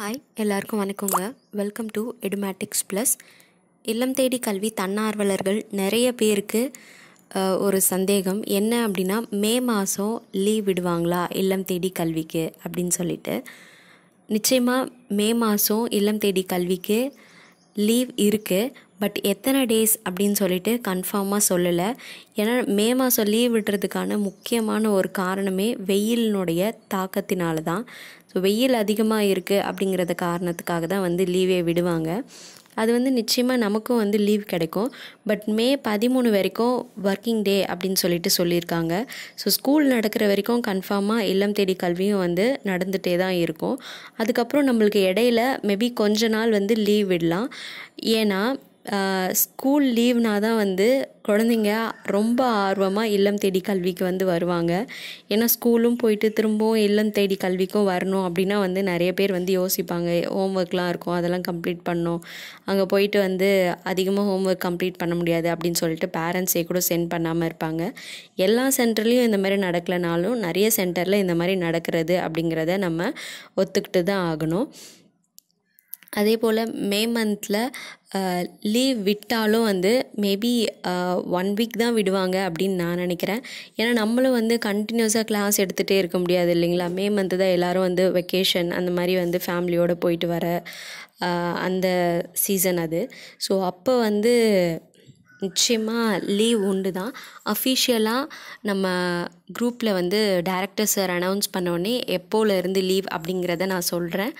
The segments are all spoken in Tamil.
ஹாய் எல்லாருக்கும் வணக்கங்க வெல்கம் டு எடுமேட்டிக்ஸ் ப்ளஸ் இல்லம் தேடி கல்வி தன்னார்வலர்கள் நிறைய பேருக்கு ஒரு சந்தேகம் என்ன அப்படின்னா மே மாதம் லீவ் விடுவாங்களா இல்லம் தேடி கல்விக்கு அப்படின்னு சொல்லிட்டு நிச்சயமாக மே மாதம் இல்லம் தேடி கல்விக்கு லீவ் இருக்குது பட் எத்தனை டேஸ் அப்படின்னு சொல்லிட்டு கன்ஃபார்மாக சொல்லலை ஏன்னா மே மாதம் லீவ் விடுறதுக்கான முக்கியமான ஒரு காரணமே வெயிலினுடைய தாக்கத்தினால தான் ஸோ வெயில் அதிகமாக இருக்குது அப்படிங்கிறத காரணத்துக்காக தான் வந்து லீவே விடுவாங்க அது வந்து நிச்சயமாக நமக்கும் வந்து லீவ் கிடைக்கும் பட் மே பதிமூணு வரைக்கும் ஒர்க்கிங் டே அப்படின்னு சொல்லிட்டு சொல்லியிருக்காங்க ஸோ ஸ்கூல் நடக்கிற வரைக்கும் கன்ஃபார்மாக இல்லம் தேடி கல்வியும் வந்து நடந்துகிட்டே தான் இருக்கும் அதுக்கப்புறம் நம்மளுக்கு இடையில மேபி கொஞ்ச நாள் வந்து லீவ் விடலாம் ஏன்னா ஸ்கூல் லீவ்னால் தான் வந்து குழந்தைங்க ரொம்ப ஆர்வமாக இல்லம் தேடி கல்விக்கு வந்து வருவாங்க ஏன்னா ஸ்கூலும் போயிட்டு திரும்பவும் இல்லம் தேடி கல்விக்கும் வரணும் அப்படின்னா வந்து நிறைய பேர் வந்து யோசிப்பாங்க ஹோம் ஒர்க்லாம் இருக்கும் அதெல்லாம் கம்ப்ளீட் பண்ணோம் அங்கே போயிட்டு வந்து அதிகமாக ஹோம் ஒர்க் கம்ப்ளீட் பண்ண முடியாது அப்படின்னு சொல்லிட்டு பேரண்ட்ஸே கூட சென்ட் பண்ணாமல் இருப்பாங்க எல்லா சென்டர்லேயும் இந்த மாதிரி நடக்கலைனாலும் நிறைய சென்டரில் இந்த மாதிரி நடக்கிறது அப்படிங்கிறத நம்ம ஒத்துக்கிட்டு தான் ஆகணும் அதே போல் மே மந்தில் லீவ் விட்டாலும் வந்து மேபி ஒன் வீக் தான் விடுவாங்க அப்படின்னு நான் நினைக்கிறேன் ஏன்னா நம்மளும் வந்து கண்டினியூஸாக கிளாஸ் எடுத்துகிட்டே இருக்க முடியாது இல்லைங்களா மே மந்த்து தான் எல்லோரும் வந்து வெக்கேஷன் அந்த மாதிரி வந்து ஃபேமிலியோடு போயிட்டு வர அந்த சீசன் அது ஸோ அப்போ வந்து நிச்சயமாக லீவ் உண்டு தான் அஃபிஷியலாக நம்ம குரூப்பில் வந்து டேரக்டர் சார் அனௌன்ஸ் பண்ணோடனே எப்போலேருந்து லீவ் அப்படிங்கிறத நான் சொல்கிறேன்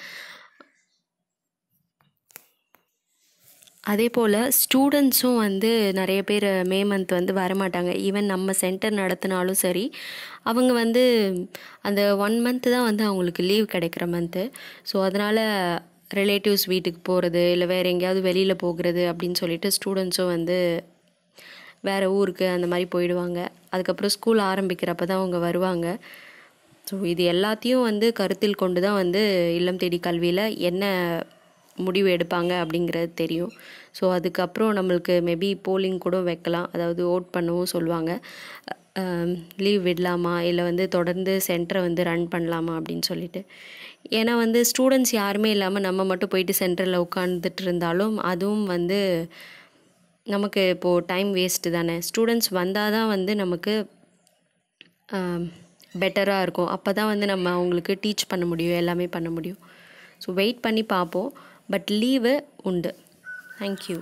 அதே போல் ஸ்டூடெண்ட்ஸும் வந்து நிறைய பேர் மே மந்த் வந்து வரமாட்டாங்க ஈவன் நம்ம சென்டர் நடத்தினாலும் சரி அவங்க வந்து அந்த ஒன் மந்த்து தான் வந்து அவங்களுக்கு லீவ் கிடைக்கிற மந்த்து ஸோ அதனால் ரிலேட்டிவ்ஸ் வீட்டுக்கு போகிறது இல்லை வேறு எங்கேயாவது வெளியில் போகிறது அப்படின்னு சொல்லிட்டு ஸ்டூடெண்ட்ஸும் வந்து வேறு ஊருக்கு அந்த மாதிரி போயிடுவாங்க அதுக்கப்புறம் ஸ்கூல் ஆரம்பிக்கிறப்ப தான் அவங்க வருவாங்க ஸோ இது எல்லாத்தையும் வந்து கருத்தில் கொண்டு தான் வந்து இல்லம் தேடி கல்வியில் என்ன முடிவு எடுப்பாங்க அப்படிங்கிறது தெரியும் ஸோ அதுக்கப்புறம் நம்மளுக்கு மேபி போலிங் கூட வைக்கலாம் அதாவது ஓட் பண்ணவும் சொல்லுவாங்க லீவ் விடலாமா இல்லை வந்து தொடர்ந்து சென்டரை வந்து ரன் பண்ணலாமா அப்படின்னு சொல்லிட்டு ஏன்னா வந்து ஸ்டூடெண்ட்ஸ் யாருமே இல்லாமல் நம்ம மட்டும் போயிட்டு சென்டரில் உட்காந்துட்டு இருந்தாலும் அதுவும் வந்து நமக்கு இப்போது டைம் வேஸ்ட்டு தானே ஸ்டூடெண்ட்ஸ் வந்தால் தான் வந்து நமக்கு பெட்டராக இருக்கும் அப்போ தான் வந்து நம்ம அவங்களுக்கு டீச் பண்ண முடியும் எல்லாமே பண்ண முடியும் ஸோ வெயிட் பண்ணி பார்ப்போம் ബട്ട് ലീവ് ഉണ്ട് താങ്ക് യു